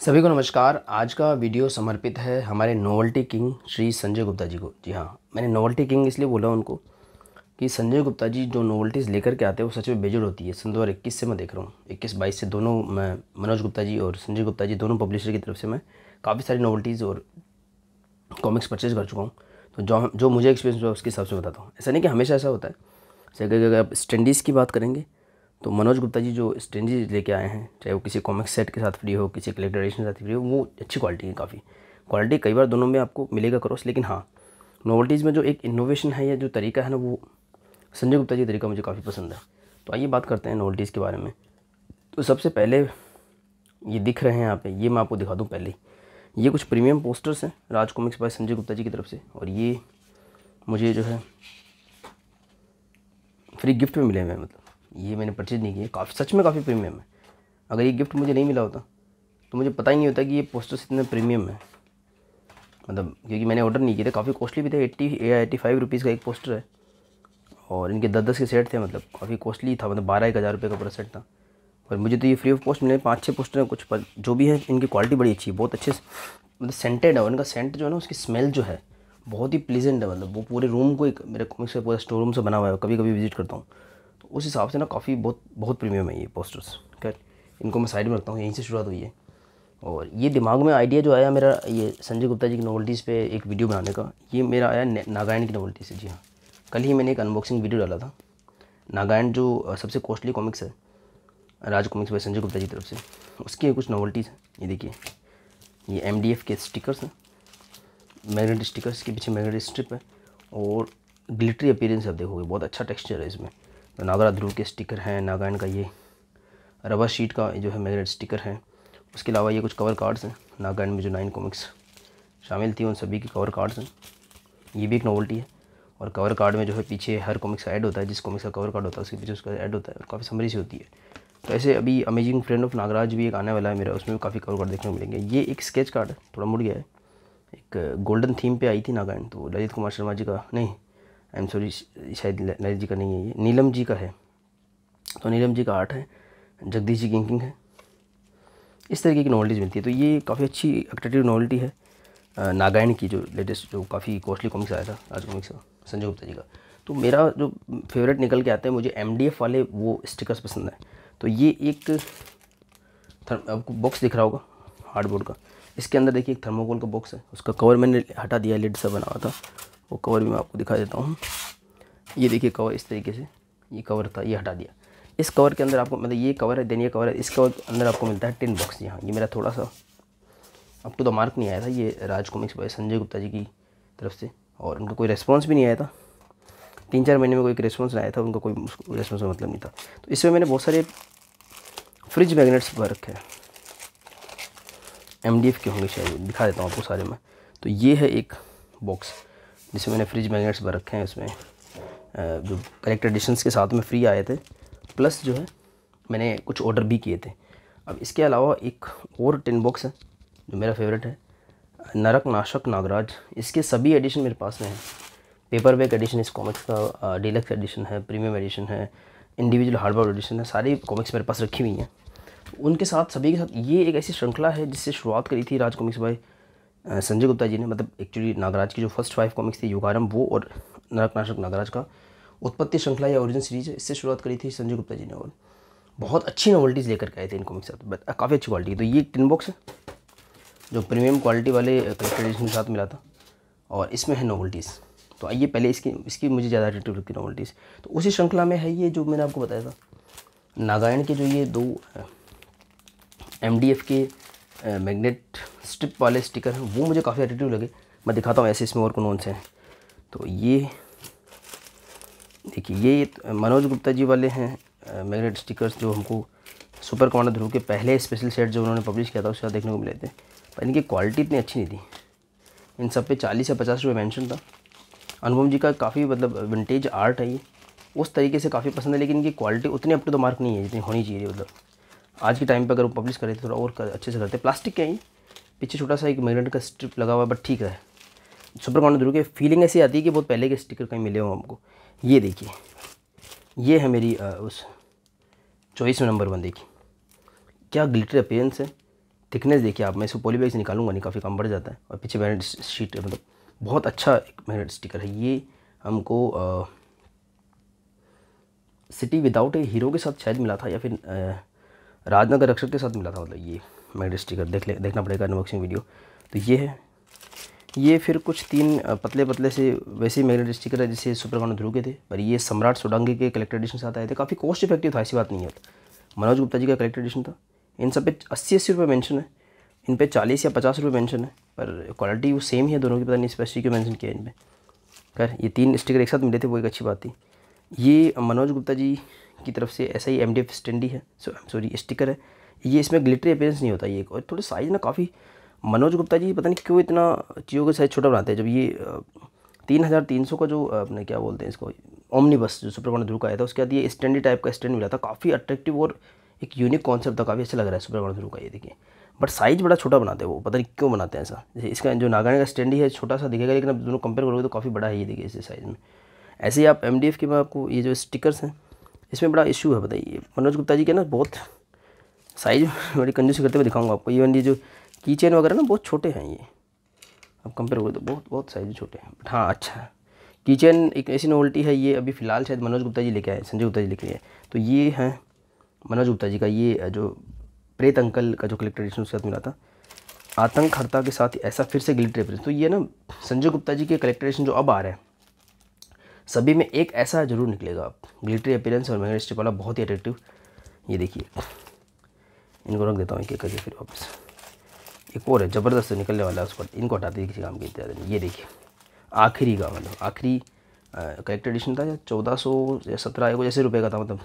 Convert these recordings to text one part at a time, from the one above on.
सभी को नमस्कार आज का वीडियो समर्पित है हमारे नोवल्टी किंग श्री संजय गुप्ता जी को जी हाँ मैंने नोवल्टी किंग इसलिए बोला उनको कि संजय गुप्ता जी जो नोवल्टीज़ लेकर के आते हैं वो सच में बेजुड़ होती है सन दो इक्कीस से मैं देख रहा हूँ इक्कीस बाईस से दोनों मैं मनोज गुप्ता जी और संजय गुप्ता जी दोनों पब्लिशर की तरफ से मैं काफ़ी सारी नोवल्टीज़ और कॉमिक्स परचेज कर चुका हूँ तो जो जो मुझे एक्सपीरियंस हुआ उसके हिसाब से बताता हूँ ऐसा नहीं कि हमेशा ऐसा होता है जैसे अगर आप स्टैंडीज़ की बात करेंगे तो मनोज गुप्ता जी जो स्टैंडीज लेके आए हैं चाहे वो किसी कॉमिक सेट के साथ फ्री हो किसी कलेक्टर के साथ फ्री हो वो अच्छी क्वालिटी है काफ़ी क्वालिटी कई बार दोनों में आपको मिलेगा क्रॉस लेकिन हाँ नॉवल्टीज़ में जो एक इनोवेशन है या जो तरीका है ना वो संजय गुप्ता जी तरीका मुझे काफ़ी पसंद है तो आइए बात करते हैं नॉवल्टीज़ के बारे में तो सबसे पहले ये दिख रहे हैं यहाँ पे ये मैं आपको दिखा दूँ पहले ये कुछ प्रीमियम पोस्टर्स हैं राज कॉमिक्स बाय संजय गुप्ता जी की तरफ से और ये मुझे जो है फ्री गिफ्ट में मिले हुए हैं मतलब ये मैंने परचेज नहीं किया काफ़ी सच में काफ़ी प्रीमियम है अगर ये गिफ्ट मुझे नहीं मिला होता तो मुझे पता ही नहीं होता कि ये पोस्टर्स इतने प्रीमियम है मतलब क्योंकि मैंने ऑर्डर नहीं किया था काफ़ी कॉस्टली भी था एट्टी या एट्टी फाइव रुपीज़ का एक पोस्टर है और इनके दस दस के सेट थे मतलब काफ़ी कॉस्टली था मतलब बारह एक हज़ार रुपये का पूरा सेट था और मुझे तो ये फ्री ऑफ कॉस्ट मिले पाँच छः पोस्टर हैं कुछ पर जो भी है इनकी क्वालिटी बड़ी अच्छी है बहुत अच्छे मतलब सेंटेड है और इनका सेंट जो है ना उसकी स्मेल जो है बहुत ही प्लीजेंट है मतलब वो पूरे रूम को एक मेरे कॉमिक्स का पूरा स्टोर रूम से बना हुआ है कभी कभी विजिट करता हूँ तो उस हिसाब से ना काफ़ी बहुत बहुत प्रीमियम है ये पोस्टर्स खैर इनको मैं साइड में रखता हूँ यहीं से शुरुआत हुई है और ये दिमाग में आइडिया जो आया मेरा ये संजय गुप्ता जी की नॉवल्टीज़ पे एक वीडियो बनाने का ये मेरा आया नागायण की नॉवल्टी से जी हाँ कल ही मैंने एक अनबॉक्सिंग वीडियो डाला था नागायण जो सबसे कॉस्टली कॉमिक्स है राज कॉमिक्स पर संजय गुप्ता जी की तरफ से उसकी कुछ नॉवल्टीज़ हैं ये देखिए ये एम के स्टिकर्स हैं मैगनेट स्टिकर्स के पीछे मैगनेट स्ट्रिप है और ग्लिटरी अपीरेंस आप देखोगे बहुत अच्छा टेक्सचर है इसमें तो नागरा ध्रुव के स्टिकर हैं नागायन का ये रबर शीट का जो है मैगनेट स्टिकर है उसके अलावा ये कुछ कवर कार्ड्स हैं नागायन में जो नाइन कॉमिक्स शामिल थी उन सभी के कवर कार्ड्स हैं ये भी एक नॉवल्टी है और कवर कार्ड में जो है पीछे हर कॉमिक्स का ऐड होता है जिस कॉमिक्स का कवर कार्ड होता है उसके पीछे उसका ऐड होता है और काफ़ी समरी सी होती है तो ऐसे अभी अमेजिंग फ्रेंड ऑफ नागराज भी एक आने वाला है मेरा उसमें भी काफ़ी कवर कार्ड देखने को मिलेंगे ये एक स्केच कार्ड है थोड़ा मुड़ गया है एक गोल्डन थीम पे आई थी नागायण तो ललित कुमार शर्मा जी का नहीं आई एम सॉरी शायद ललित जी का नहीं है ये नीलम जी का है तो नीलम जी का आर्ट है जगदीश जी की इंकिंग है इस तरीके की नॉवल्टीज़ मिलती है तो ये काफ़ी अच्छी अट्रैक्टिव नॉवल्टी है नागायण की जो लेटेस्ट जो काफ़ी कॉस्टली कॉमिक्स आया था आज कॉमिक्स संजय गुप्ता जी का तो मेरा जो फेवरेट निकल के आता है मुझे एम वाले वो स्टिकर्स पसंद है तो ये एक आपको बॉक्स दिख रहा होगा हार्डबोर्ड का इसके अंदर देखिए एक थर्मोकोल का बॉक्स है उसका कवर मैंने हटा दिया लेड से बना हुआ था वो कवर भी मैं आपको दिखा देता हूँ ये देखिए कवर इस तरीके से ये कवर था ये हटा दिया इस कवर के अंदर आपको मतलब ये कवर है देन ये कवर है इस कवर के अंदर आपको मिलता है टेन बॉक्स यहाँ ये मेरा थोड़ा सा अप टू द मार्क नहीं आया था ये राज कॉमिक्स संजय गुप्ता जी की तरफ से और उनका कोई रेस्पॉन्स भी नहीं आया था तीन चार महीने में कोई रेस्पॉन्स नहीं आया था उनका कोई रेस्पॉन्स का मतलब नहीं था तो इसमें मैंने बहुत सारे फ्रिज मैगनेट्स भर रखे हैं एम के होंगे शायद दिखा देता हूँ आपको सारे में तो ये है एक बॉक्स जिसे मैंने फ्रिज मैगनेट्स भर रखे हैं उसमें जो कलेक्टर डिशंस के साथ में फ्री आए थे प्लस जो है मैंने कुछ ऑर्डर भी किए थे अब इसके अलावा एक और टिन बॉक्स है जो मेरा फेवरेट है नरक नाशक नागराज इसके सभी एडिशन मेरे पास में हैं पेपर बैक एडिशन इस कॉमिक्स का डिलक्स एडिशन है प्रीमियम एडिशन है इंडिविजुअल हार्डवेयर एडिशन है सारी कॉमिक्स मेरे पास रखी हुई हैं उनके साथ सभी के साथ ये एक ऐसी श्रृंखला है जिससे शुरुआत करी थी राज कॉमिक्स भाई संजय गुप्ता जी ने मतलब एक्चुअली नागराज की जो फर्स्ट फाइव कॉमिक्स थी युगारम वो और नरकनाशक नागराज का उत्पत्ति श्रृंखला या ओरिजिन सीरीज इससे शुरुआत करी थी संजय गुप्ता जी ने और बहुत अच्छी नॉवल्टीज़ लेकर के आए थे इन कॉमिक्स साथ बट काफ़ी अच्छी क्वालिटी तो ये एक टिन बॉक्स है जो प्रीमियम क्वालिटी वाले कलेक्टर के साथ मिला था और इसमें है नॉवल्टीज़ तो आइए पहले इसकी इसकी मुझे ज़्यादा एडिटिव लगती नॉवल्टीज़ तो उसी श्रृंखला में है ये जो मैंने आपको बताया था नागायण के जो ये दो एम के मैग्नेट स्ट्रिप वाले स्टिकर हैं वो मुझे काफ़ी एडिटिव लगे मैं दिखाता हूँ ऐसे इसमें और कौन से हैं तो ये देखिए ये मनोज गुप्ता जी वाले हैं मैग्नेट स्टिकर्स जो हमको सुपर कमांडर ध्रुव के पहले स्पेशल सेट जो उन्होंने पब्लिश किया था उसके बाद देखने को मिले थे पर इनकी क्वालिटी इतनी अच्छी नहीं थी इन सब पे चालीस या पचास रुपये मैंशन था अनुपम जी का काफ़ी मतलब विंटेज आर्ट है ये उस तरीके से काफ़ी पसंद है लेकिन इनकी क्वालिटी उतनी अप टू द मार्क नहीं है जितनी होनी चाहिए मतलब आज के टाइम पर अगर वो पब्लिश करें तो थोड़ा और कर, अच्छे से करते प्लास्टिक के ही पीछे छोटा सा एक मैगनेट का स्ट्रिप लगा हुआ बट ठीक है सुपर कॉन्डो जरूर की फीलिंग ऐसी आती है कि बहुत पहले के स्टिकर कहीं मिले हो हमको ये देखिए ये है मेरी आ, उस चॉइस में नंबर वन देखिए क्या ग्लिटर अपेयरेंस है थिकनेस देखिए आप मैं इसको पॉली बैग से निकालूंगा नहीं काफ़ी कम बढ़ जाता है और पीछे मैग्नेट शीट मतलब बहुत अच्छा एक मैग्नेट स्टिकर है ये हमको आ, सिटी विदाउट ए हीरो के साथ शायद मिला था या फिर आ, राजनगर रक्षक के साथ मिला था मतलब ये मैग्नेट स्टिकर देख ले देखना पड़ेगा अनबॉक्सिंग वीडियो तो ये है ये फिर कुछ तीन पतले पतले से वैसे मैग्नेट स्टिकर है जिसे सुपरकांड ध्रुव के थे पर ये सम्राट सोडांगी के कलेक्टर एडिशन साथ आए थे काफ़ी कॉस्ट इफेक्टिव था ऐसी बात नहीं है मनोज गुप्ता जी का कलेक्टर एडिशन था इन सब पे अस्सी अस्सी रुपये मैंशन है इन पे चालीस या पचास रुपये मैंशन है पर क्वालिटी वो सेम ही है दोनों की पता नहीं स्पेसिफिक मैंशन किया इन पर खैर ये तीन स्टिकर एक साथ मिले थे वो एक अच्छी बात थी ये मनोज गुप्ता जी की तरफ से ऐसा ही एम डी एफ स्टैंडी है सो सॉरी स्टिकर है ये इसमें ग्लिटरी अपेयरेंस नहीं होता ये और थोड़े साइज़ ना काफ़ी मनोज गुप्ता जी पता नहीं क्यों इतना चीज़ों का साइज़ छोटा बनाते हैं जब ये तीन हज़ार तीन सौ का जो अपने क्या बोलते हैं इसको ओमनी बस जो सुपर ध्रुव का आया था उसके बाद ये स्टैंडी टाइप का स्टैंड मिला था काफ़ी अट्रैक्टिव और एक यूनिक कॉन्सेप्ट था काफ़ी अच्छा लग रहा है सुपर ध्रुव का ये देखिए बट साइज़ बड़ा छोटा बनाते हैं वो पता नहीं क्यों बनाते हैं ऐसा जैसे इसका जो नागाने का स्टैंड ही है छोटा सा दिखेगा लेकिन अब दोनों कंपेयर करोगे तो काफ़ी बड़ा है ये देखिए इस साइज़ में ऐसे ही आप एम डी एफ के मैं आपको ये जो स्टिकर्स हैं इसमें बड़ा इशू है बताइए मनोज गुप्ता जी के ना बहुत साइज बड़ी कंजूस करते हुए दिखाऊंगा आपको इवन ये जो की चेन वगैरह ना बहुत छोटे हैं ये अब कंपेयर हो तो बहुत बहुत साइज छोटे हैं बट हाँ अच्छा है की चेन एक ऐसी नोवल्टी है ये अभी फ़िलहाल शायद मनोज गुप्ता जी लेके आए संजय गुप्ता जी लेके आए तो ये हैं मनोज गुप्ता जी का ये जो प्रेत अंकल का जो कलेक्टर एडिशन उसके साथ मिला था आतंक हड़ता के साथ ऐसा फिर से गिल्ट रेफरेंस तो ये ना संजय गुप्ता जी के कलेक्टर एडिशन जो अब आ रहे हैं सभी में एक ऐसा जरूर निकलेगा आप ग्लिटरी अपेरेंस और मैग्नेट वाला बहुत ही अट्रेक्टिव ये देखिए इनको रख देता हूँ एक एक करके फिर वापस एक और है ज़बरदस्त निकलने वाला है उसको इनको हटाते हैं किसी काम के इत्यादि नहीं ये देखिए आखिरी का मतलब आखिरी कलेक्टर एडिशन था चौदह सौ या सत्रह कुछ ऐसे रुपये का था मतलब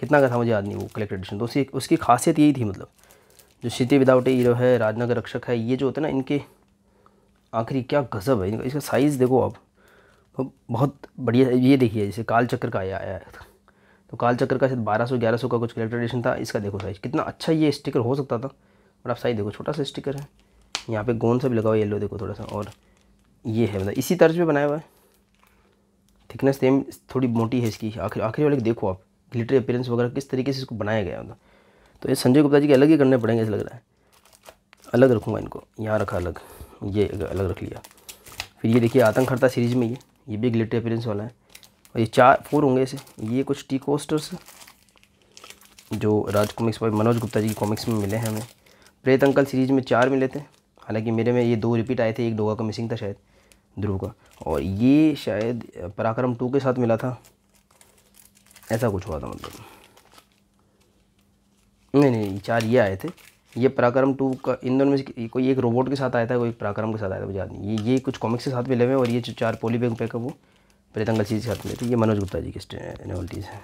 कितना का था मुझे याद नहीं वो कलेक्टर एडिशन तो उसी उसकी खासियत यही थी मतलब जो क्षिति विदाउट हीरो है राजनगर रक्षक है ये जो होता है ना इनके आखिरी क्या गज़ब है इनका इसका साइज़ देखो आप तो बहुत बढ़िया ये देखिए जैसे काल चक्र का आया आया तो काल चक्र का शायद बारह सौ ग्यारह सौ का कुछ कलेक्टर एडिशन था इसका देखो साइज़ कितना अच्छा ये स्टिकर हो सकता था और आप साइज़ देखो छोटा सा स्टिकर है यहाँ पे गोन सा भी लगा हुआ येलो देखो थोड़ा सा और ये है मतलब इसी तर्ज में बनाया हुआ है थिकनेस सेम थोड़ी मोटी है इसकी आखिर आखिरी वाले देखो आप ग्लिटर अपेयरेंस वगैरह किस तरीके से इसको बनाया गया मतलब तो ये संजय गुप्ता जी के अलग ही करने पड़ेंगे ऐसा लग रहा है अलग रखूँगा इनको यहाँ रखा अलग ये अलग रख लिया फिर ये देखिए आतंक हड़ता सीरीज़ में ये ये भी ग्लिटर अपीरेंस वाला है और ये चार फोर होंगे ऐसे ये कुछ टी कोस्टर्स जो राज कॉमिक्स पर मनोज गुप्ता जी की कॉमिक्स में मिले हैं हमें प्रेत अंकल सीरीज़ में चार मिले थे हालांकि मेरे में ये दो रिपीट आए थे एक डोगा का मिसिंग तो था शायद ध्रुव का और ये शायद पराक्रम टू के साथ मिला था ऐसा कुछ हुआ था मतलब नहीं नहीं चार ये आए थे ये पराक्रम टू का इन दोनों में से कोई एक रोबोट के साथ आया था कोई पराक्रम के साथ आया था मुझे नहीं ये ये कुछ कॉमिक्स के साथ मिले हुए और ये चार पोली बैग पैक है वो प्रेतंगल सीरीज के साथ मिले थे ये मनोज गुप्ता जी की नॉवल्टीज़ हैं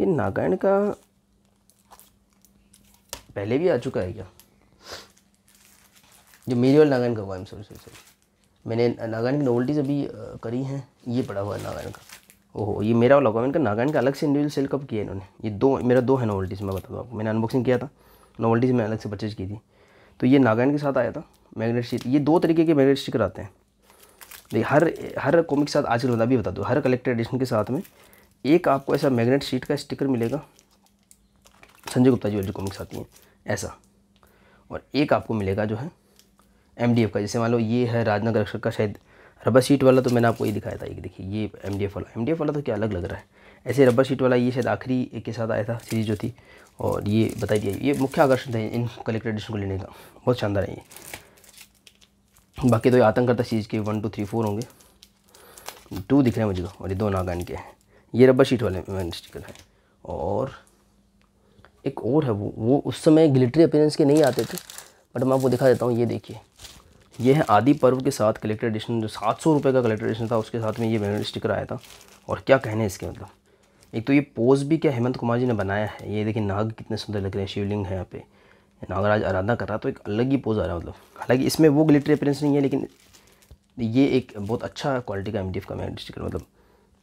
ये नागायण का पहले भी आ चुका है क्या जो मेरी और नागायण का हुआ है सॉरी सॉरी सॉरी मैंने नागायण की नॉवल्टीज़ अभी करी हैं ये पड़ा हुआ है नागायण का ओहो ये मेरा वाला होगा मैंने कहा का अलग से इंडिविजुअल सेल कब किया इन्होंने ये दो मेरा दो है नॉवल्टीज़ मैं बता दूँ आपको मैंने अनबॉक्सिंग किया था नॉवल्टीज मैंने अलग से परचेज की थी तो ये नागैंड के साथ आया था मैगनेट स्टिक ये दो तरीके के मैगनेट स्टिकर आते हैं देखिए हर हर कॉमिक के साथ आजकल बता भी बता दो हर कलेक्टर एडिशन के साथ में एक आपको ऐसा मैगनेट शीट का स्टिकर मिलेगा संजय गुप्ता जी वाली कॉमिक्स आती हैं ऐसा और एक आपको मिलेगा जो है एम का जैसे मान लो ये है राजनगर अक्षर का शायद रबर शीट वाला तो मैंने आपको ये दिखाया था एक देखिए ये एम वाला एम वाला तो क्या अलग लग रहा है ऐसे रबर शीट वाला ये शायद आखिरी एक के साथ आया था सीरीज जो थी और ये बता दिया ये मुख्य आकर्षण था इन कलेक्टर एडिशन को लेने का बहुत शानदार है ये बाकी तो ये आतंक करता सीरीज के वन टू थ्री फोर होंगे टू दिख रहे हैं मुझे तो और ये दो नागान के हैं ये रबर शीट वाले मैन स्टिकर है और एक और है वो वो उस समय ग्लिटरी अपेयरेंस के नहीं आते थे बट मैं आपको दिखा देता हूँ ये देखिए ये है आदि पर्व के साथ कलेक्टर एडिशन जो सात सौ रुपये का कलेक्टर एडिशन था उसके साथ में ये बैनर स्टिकर आया था और क्या कहने इसके मतलब एक तो ये पोज भी क्या हेमंत कुमार जी ने बनाया है ये देखिए नाग कितने सुंदर लग रहे हैं शिवलिंग है यहाँ पे नागराज आराधना कर रहा तो एक अलग ही पोज आ रहा है मतलब हालांकि इसमें वो ग्लिटर अपेरेंस नहीं है लेकिन ये एक बहुत अच्छा क्वालिटी का एम का मैं स्टिकर मतलब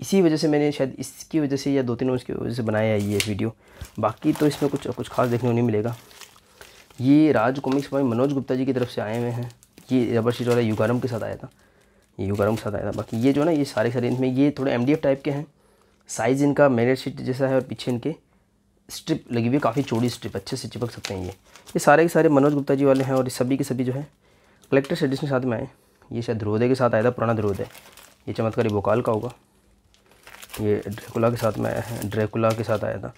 इसी वजह से मैंने शायद इसकी वजह से या दो तीन रोज़ की वजह से बनाया है ये वीडियो बाकी तो इसमें कुछ कुछ खास देखने को नहीं मिलेगा ये राज कॉमिक्स भाई मनोज गुप्ता जी की तरफ से आए हुए हैं ये रबर शीट वाला यूगारम के साथ आया था ये यूगारम के साथ आया था बाकी ये जो ना ये सारे सारे इनमें ये थोड़े एम टाइप के हैं साइज़ इनका मेरिट शीट जैसा है और पीछे इनके स्ट्रिप लगी हुई है काफ़ी चौड़ी स्ट्रिप अच्छे से चिपक सकते हैं ये ये सारे के सारे मनोज गुप्ता जी वाले हैं और सभी के सभी जो है कलेक्टर्स के साथ में आए ये शायद ध्रोदय के साथ आया था पुराना ध्रोदय ये चमत्कारी भोकाल का होगा ये ड्रेकुला के साथ में आया है ड्रेकुला के साथ आया था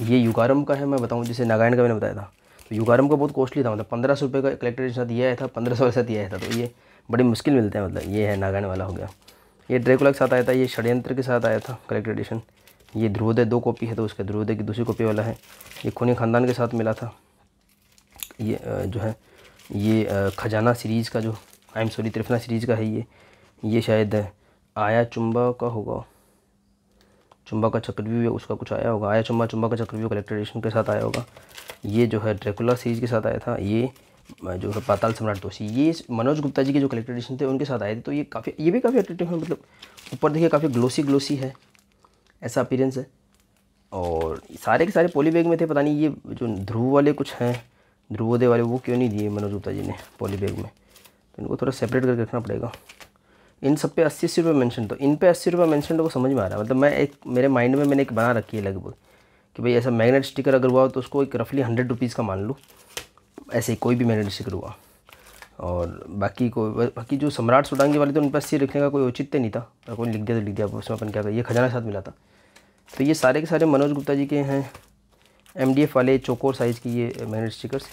ये युगारम का है मैं बताऊँ जिसे नागायण का मैंने बताया था तो युगारम का बहुत कॉस्टली था मतलब पंद्रह सौ रुपये का कलेक्टर के साथ ये आया था पंद्रह सौ के साथ ये आया था तो ये बड़ी मुश्किल मिलते हैं मतलब ये है नागान वाला हो गया ये ड्रेकुला के साथ आया था ये षडयंत्र के साथ आया था कलेक्टर एडिशन ये ध्रुवोदय दो कॉपी है तो उसके ध्रुवोदय की दूसरी कॉपी वाला है ये खूनी खानदान के साथ मिला था ये जो है ये खजाना सीरीज़ का जो आई एम सॉरी त्रिफना सीरीज़ का है ये ये शायद आया चुम्बा का होगा चुम्बा का चक्रव्यूह उसका कुछ आया होगा आया चुंबा चुम्बा का चक्रव्यूह कलेक्टर एडिशन के साथ आया होगा ये जो है ड्रेकुला सीरीज़ के साथ आया था ये जो है पाताल सम्राट दोषी ये मनोज गुप्ता जी के जो कलेक्टर एडिशन थे उनके साथ आए थे तो ये काफ़ी ये भी काफ़ी अट्रेक्टिव है मतलब ऊपर देखिए काफ़ी ग्लोसी ग्लोसी है ऐसा अपीरेंस है और सारे के सारे पॉली बैग में थे पता नहीं ये जो ध्रुव वाले कुछ हैं ध्रुवोदय वाले वो क्यों नहीं दिए मनोज गुप्ता जी ने पॉली बैग में तो इनको थोड़ा सेपरेट करके रखना पड़ेगा इन सब पे अस्सी अस्सी रुपये मैंशन तो इन पे अस्सी रुपये मैंशन तो वो समझ में आ रहा है मतलब मैं एक मेरे माइंड में मैंने एक बना रखी है लगभग कि भाई ऐसा मैग्नेट स्टिकर अगर हुआ तो उसको एक रफली हंड्रेड रुपीज़ का मान लो ऐसे ही कोई भी मैगनेट स्टिकर हुआ और बाकी को बाकी जो सम्राट सुडांगी वाले थे उन पर सी लिखने का कोई औचित्य नहीं था अगर कोई लिख दिया तो लिख दिया उसमें अपन क्या कर ये खजाना साथ मिला था तो ये सारे के सारे मनोज गुप्ता जी के हैं एम वाले चोकोर साइज़ की ये मैगनेट स्टिकर्स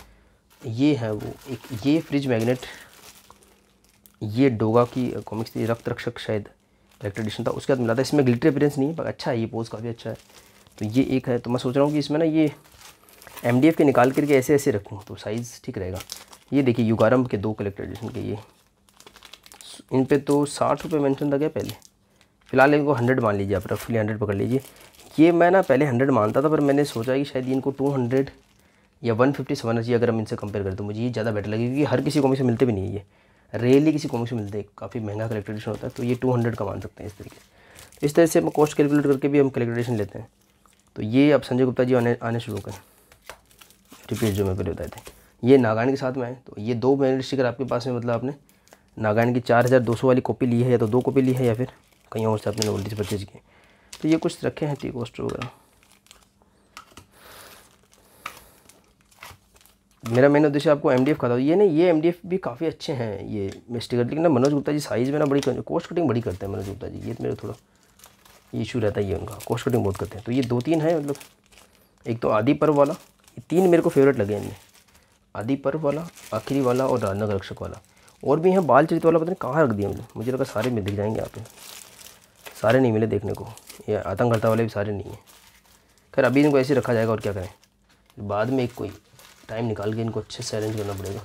ये है वो एक ये फ्रिज मैगनेट ये डोगा की कॉमिक्स थी रक्त रक्षक शायद कलेक्टर एडिशन था उसके बाद मिला था इसमें ग्लिटर अपीरेंस नहीं है पर अच्छा है ये पोज काफ़ी अच्छा है तो ये एक है तो मैं सोच रहा हूँ कि इसमें ना ये एम के निकाल करके ऐसे ऐसे रखूँ तो साइज़ ठीक रहेगा ये देखिए युगारम के दो कलेक्टर एडिशन के ये इन पर तो साठ रुपये मैंशन था गया पहले फ़िलहाल इनको हंड्रेड मान लीजिए आप रफली हंड्रेड पकड़ लीजिए ये मैं ना पहले हंड्रेड मानता था पर मैंने सोचा कि शायद इनको टू हंड्रेड या वन फिफ्टी समझना चाहिए अगर हम इनसे कंपेयर करते तो मुझे ये ज़्यादा बेटर लगे क्योंकि हर किसी कॉमिक से मिलते भी नहीं है ये रेयरली किसी कॉमिक से मिलते काफ़ी महंगा कलेक्टर होता है तो ये टू हंड्रेड का मान सकते हैं इस तरीके से इस तरह से हम कॉस्ट कैलकुलेट करके भी हम कलेक्ट्रेडिशन लेते हैं तो ये अब संजय गुप्ता जी आने आने शुरू करें रिपीट जो मैं पहले बताए थे ये नागायण के साथ में आए तो ये दो मेरिट स्टिकर आपके पास में मतलब आपने नागायण की चार हज़ार दो सौ वाली कॉपी ली है या तो दो कॉपी ली है या फिर कहीं और से आपने नोल्टीज परचेज किए तो ये कुछ रखे हैं टी कोस्टर वगैरह मेरा मेन उद्देश्य आपको एम डी एफ खाता ये नहीं ये एम डी एफ भी काफ़ी अच्छे हैं ये स्टिकर लेकिन ना मनोज गुप्ता जी साइज़ में ना बड़ी कोस्ट कटिंग बड़ी करते हैं मनोज गुप्ता जी ये मेरा थोड़ा ये इशू रहता है ये उनका कोस्ट कटिंग बहुत करते हैं तो ये दो तीन है मतलब एक तो आदि पर्व वाला ये तीन मेरे को फेवरेट लगे इनमें आदि पर्व वाला आखिरी वाला और राजनगर रक्षक वाला और भी यहाँ बाल चरित्र वाला पता नहीं कहाँ रख दिया मुझे मुझे लगा सारे मिल दिख जाएंगे यहाँ पे सारे नहीं मिले देखने को ये आतंकघाता वाले भी सारे नहीं हैं खैर अभी इनको ऐसे रखा जाएगा और क्या करें बाद में एक कोई टाइम निकाल के इनको अच्छे से अरेंज करना पड़ेगा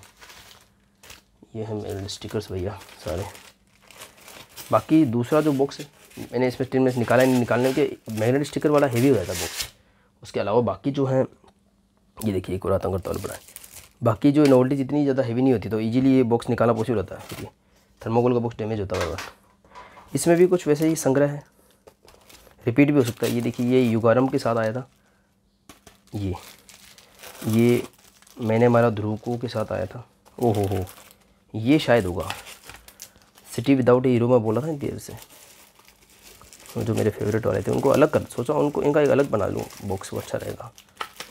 ये है मेरे स्टिकर्स भैया सारे बाकी दूसरा जो बॉक्स है मैंने इसमें स्टील में निकाला नहीं निकालने के मैग्नेट स्टिकर वाला हैवी हो जाता बॉक्स उसके अलावा बाकी जो है ये देखिए एक और आतंक पर बड़ा है बाकी जो नोवल्टीज इतनी ज़्यादा हैवी नहीं होती तो ईजिली ये बॉक्स निकालना पॉसिबल होता है क्योंकि थर्मोकोल का बॉक्स डैमेज होता है इसमें भी कुछ वैसे ही संग्रह है रिपीट भी हो सकता है ये देखिए ये युगारम के साथ आया था ये ये मैंने हमारा ध्रुवको के साथ आया था ओहो हो ये शायद होगा सिटी विदाउट हीरो में बोला था देर से जो मेरे फेवरेट वाले थे उनको अलग कर सोचा उनको इनका एक अलग बना लूँ बॉक्स वो अच्छा रहेगा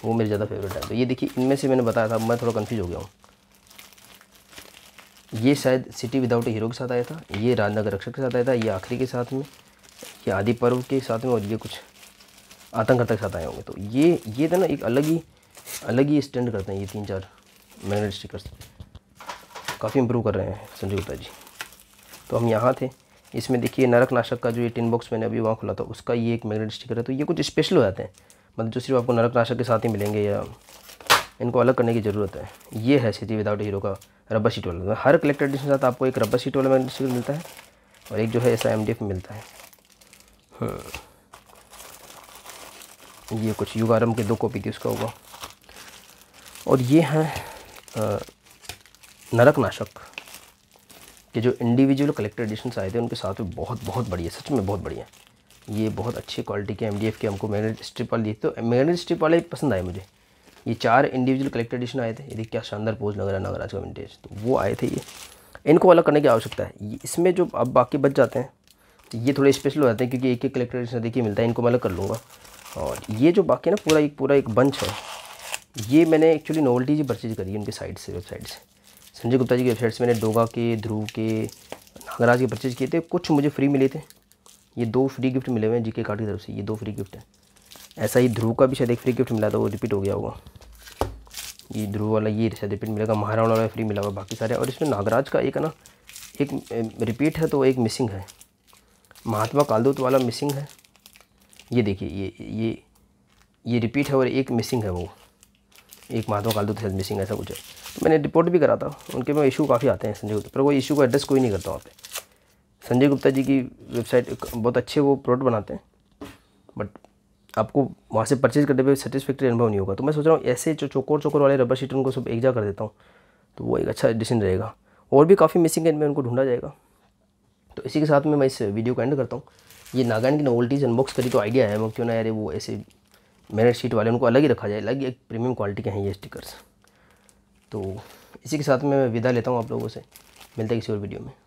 वो मेरे ज़्यादा फेवरेट है तो ये देखिए इनमें से मैंने बताया था मैं थोड़ा कन्फ्यूज हो गया हूँ ये शायद सिटी विदाउट हीरो के साथ आया था ये राजनगर रक्षक के साथ आया था ये आखिरी के साथ में ये आदि पर्व के साथ में और ये कुछ आतंकता के साथ आए होंगे तो ये ये था ना एक अलग ही अलग ही स्टैंड करते हैं ये तीन चार मैग्नेट स्टिकर्स काफ़ी इम्प्रूव कर रहे हैं संजय गुप्ता जी तो हम यहाँ थे इसमें देखिए नरकनाशक का जो ये टिन बॉक्स मैंने अभी वहाँ खुला था उसका ये एक मैगनेट स्टिकर है तो ये कुछ स्पेशल हो जाते हैं मतलब जो सिर्फ आपको नरकनाशक के साथ ही मिलेंगे या इनको अलग करने की ज़रूरत है ये है सिटी विदाउट हीरो का रबर सीट वाला तो हर कलेक्टर एडिशन के साथ आपको एक रबर सीट वाला मैगनेट स्टिकर मिलता है और एक जो है ऐसा एम मिलता है हाँ। ये कुछ युगारम के दो कॉपी थी उसका होगा और ये है नाशक कि जो इंडिविजुअल कलेक्टर एडिशन आए थे उनके साथ में बहुत बहुत बढ़िया सच में बहुत बढ़िया ये बहुत अच्छी क्वालिटी के एम के हमको मैगनेट स्ट्रिप वाले दिए तो मैगनेट स्ट्रिप वाले पसंद आए मुझे ये चार इंडिविजुअल कलेक्टर एडिशन आए थे यदि क्या शानदार पोज लग रहा नगराज का विंटेज तो वो आए थे ये इनको अलग करने की आवश्यकता है इसमें जो अब बाकी बच जाते हैं तो ये थोड़े स्पेशल हो जाते हैं क्योंकि एक एक कलेक्टर एडिशन देखिए मिलता है इनको मैं अलग कर लूँगा और ये जो बाकी ना पूरा एक पूरा एक बंच है ये मैंने एक्चुअली नॉवल्टी जी परचेज करी है उनके साइड से वेबसाइट से संजय गुप्ता जी की वेबसाइट से मैंने डोगा के ध्रुव के नागराज के परचेज किए थे कुछ मुझे फ्री मिले थे ये दो फ्री गिफ्ट मिले हुए हैं जी के कार्ड की तरफ से ये दो फ्री गिफ्ट हैं ऐसा ही ध्रुव का भी शायद एक फ्री गिफ्ट मिला था वो रिपीट हो गया होगा ये ध्रुव वाला ये शायद रिपीट मिलेगा महाराणा वाला फ्री मिला हुआ बाकी सारे और इसमें नागराज का एक है ना एक रिपीट है तो एक मिसिंग है महात्मा कालदूत वाला मिसिंग है ये देखिए ये ये ये रिपीट है और एक मिसिंग है वो एक महात्मा कालदूत शायद मिसिंग ऐसा कुछ है तो मैंने रिपोर्ट भी करा था उनके में इशू काफ़ी आते हैं संजय गुप्ता पर वो इशू को एड्रेस कोई नहीं करता वहाँ पे संजय गुप्ता जी की वेबसाइट बहुत अच्छे वो प्रोडक्ट बनाते हैं बट आपको वहाँ से परचेज़ करने पर सेटिस्फेक्ट्री अनुभव नहीं होगा तो मैं सोच रहा हूँ ऐसे जो चोकोर चोकर वाले रबर शीट उनको सब एक जा कर देता हूँ तो वो एक अच्छा एडिशन रहेगा और भी काफ़ी मिसिंग है इनमें उनको ढूंढा जाएगा तो इसी के साथ में मैं इस वीडियो को एंड करता हूँ ये नागान की नोवल्टीज अनबॉक्स करी तो आइडिया है मैं क्यों ना यार वो ऐसे मेरिट शीट वाले उनको अलग ही रखा जाए अलग एक प्रीमियम क्वालिटी के हैं ये स्टिकर्स तो इसी के साथ मैं विदा लेता हूँ आप लोगों से मिलता है किसी और वीडियो में